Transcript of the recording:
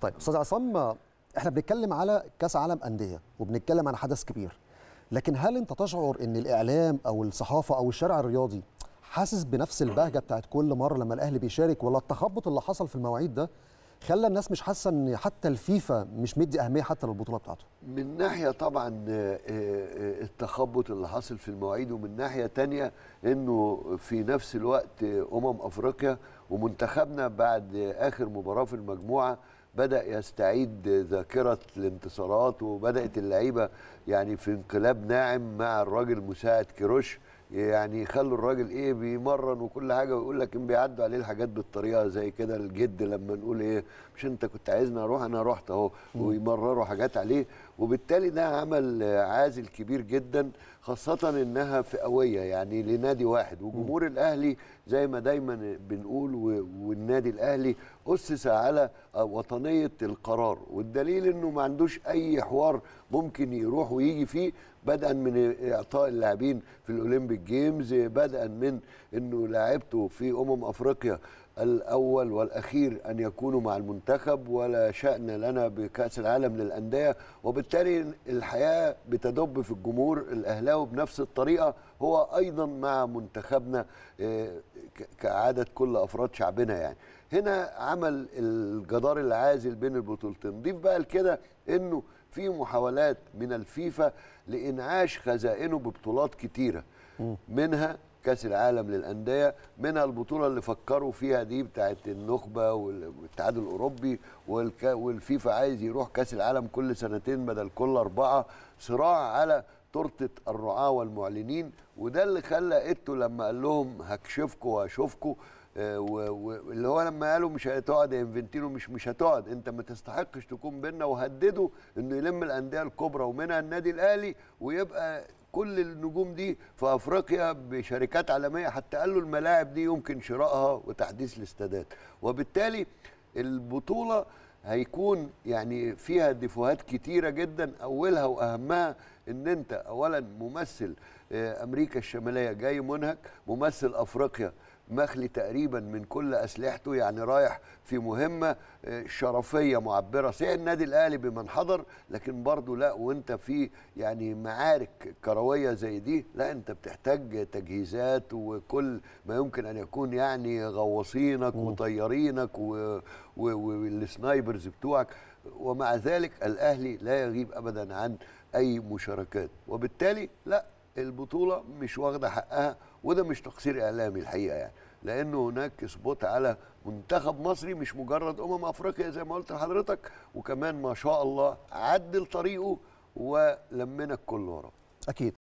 طيب استاذ عصام احنا بنتكلم على كاس عالم انديه وبنتكلم عن حدث كبير لكن هل انت تشعر ان الاعلام او الصحافه او الشارع الرياضي حاسس بنفس البهجه بتاعت كل مره لما الاهلي بيشارك ولا التخبط اللي حصل في المواعيد ده خلى الناس مش حاسه ان حتى الفيفا مش مدي اهميه حتى للبطوله بتاعته من ناحيه طبعا آه، آه، آه، التخبط اللي حاصل في المواعيد ومن ناحيه تانية انه في نفس الوقت امم افريقيا ومنتخبنا بعد اخر مباراه في المجموعه بدا يستعيد ذاكره الانتصارات وبدات اللعيبه يعني في انقلاب ناعم مع الراجل مساعد كيروش يعني يخلوا الراجل ايه بيمرن وكل حاجه ويقول لك بيعدوا عليه الحاجات بالطريقه زي كده الجد لما نقول ايه مش انت كنت عايزني اروح انا رحت اهو ويمرروا حاجات عليه وبالتالي ده عمل عازل كبير جدا خاصه انها فئويه يعني لنادي واحد وجمهور الاهلي زي ما دايما بنقول والنادي الاهلي اسس على وطنيه القرار والدليل انه ما عندوش اي حوار ممكن يروح ويجي فيه بدءا من اعطاء اللاعبين في الاولمبيك جيمز بدءا من انه لاعبته في امم افريقيا الأول والأخير أن يكونوا مع المنتخب ولا شأن لنا بكأس العالم للأندية وبالتالي الحياة بتدب في الجمهور الأهلاوي بنفس الطريقة هو أيضا مع منتخبنا آه، كعادة كل أفراد شعبنا يعني هنا عمل الجدار العازل بين البطولتين ضيف بقى لكده أنه في محاولات من الفيفا لإنعاش خزائنه ببطولات كتيرة منها كاس العالم للانديه منها البطوله اللي فكروا فيها دي بتاعه النخبه والاتحاد الاوروبي والفيفا عايز يروح كاس العالم كل سنتين بدل كل اربعه صراع على تورته الرعاه والمعلنين وده اللي خلى ايتو لما قال لهم هكشفكم وهشوفكم آه، واللي هو لما قالوا مش هتقعد يا انفنتينو مش مش هتقعد انت ما تستحقش تكون بينا وهددوا انه يلم الانديه الكبرى ومنها النادي الاهلي ويبقى كل النجوم دي في افريقيا بشركات عالميه حتى قال له الملاعب دي يمكن شرائها وتحديث الاستادات وبالتالي البطوله هيكون يعني فيها ديفوهات كتيره جدا اولها واهمها ان انت اولا ممثل آه، امريكا الشماليه جاي منهك ممثل افريقيا مخلي تقريبا من كل اسلحته يعني رايح في مهمه آه، شرفيه معبره سيء النادي الاهلي بمن حضر لكن برضه لا وانت في يعني معارك كرويه زي دي لا انت بتحتاج تجهيزات وكل ما يمكن ان يكون يعني غواصينك وطيارينك والسنايبرز بتوعك ومع ذلك الاهلي لا يغيب ابدا عن اي مشاركات وبالتالي لا البطوله مش واخده حقها وده مش تقصير اعلامي الحقيقه يعني لان هناك سبوت على منتخب مصري مش مجرد امم افريقيا زي ما قلت لحضرتك وكمان ما شاء الله عدل طريقه ولمنا الكل وراه اكيد